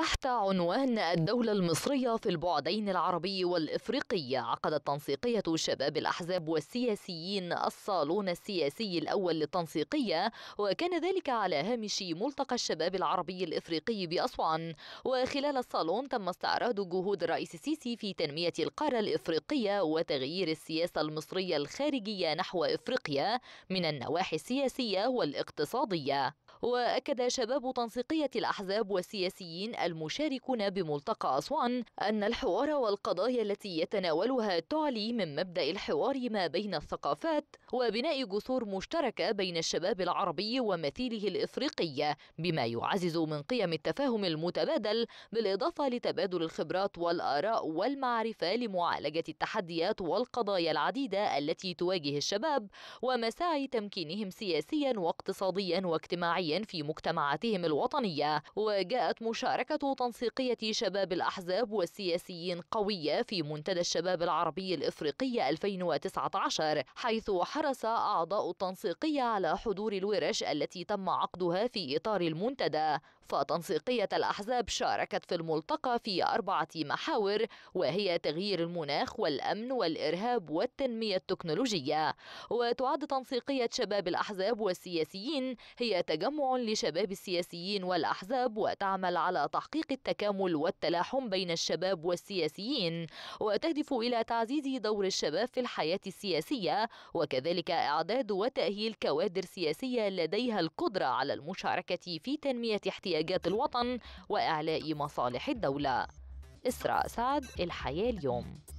تحت عنوان الدولة المصرية في البعدين العربي والإفريقي عقدت تنسيقية شباب الأحزاب والسياسيين الصالون السياسي الأول للتنسيقية وكان ذلك على هامش ملتقى الشباب العربي الإفريقي بأسوان وخلال الصالون تم استعراض جهود الرئيس السيسي في تنمية القارة الإفريقية وتغيير السياسة المصرية الخارجية نحو إفريقيا من النواحي السياسية والاقتصادية وأكد شباب تنسيقية الأحزاب والسياسيين المشاركون بملتقى أسوان أن الحوار والقضايا التي يتناولها تعلي من مبدأ الحوار ما بين الثقافات وبناء جسور مشتركة بين الشباب العربي ومثيله الإفريقي بما يعزز من قيم التفاهم المتبادل بالإضافة لتبادل الخبرات والآراء والمعرفة لمعالجة التحديات والقضايا العديدة التي تواجه الشباب ومساعي تمكينهم سياسيا واقتصاديا واجتماعيا في مجتمعاتهم الوطنية وجاءت مشاركة لجنة تنسيقية شباب الأحزاب والسياسيين قوية في منتدى الشباب العربي الإفريقي 2019 حيث حرص أعضاء التنسيقية على حضور الورش التي تم عقدها في إطار المنتدى فتنسيقية الأحزاب شاركت في الملتقى في أربعة محاور وهي تغيير المناخ والأمن والإرهاب والتنمية التكنولوجية وتعد تنسيقية شباب الأحزاب والسياسيين هي تجمع لشباب السياسيين والأحزاب وتعمل على تحقيق التكامل والتلاحم بين الشباب والسياسيين وتهدف إلى تعزيز دور الشباب في الحياة السياسية وكذلك إعداد وتأهيل كوادر سياسية لديها القدرة على المشاركة في تنمية احتياجات احتياجات الوطن وإعلاء مصالح الدولة إسراء سعد الحياة اليوم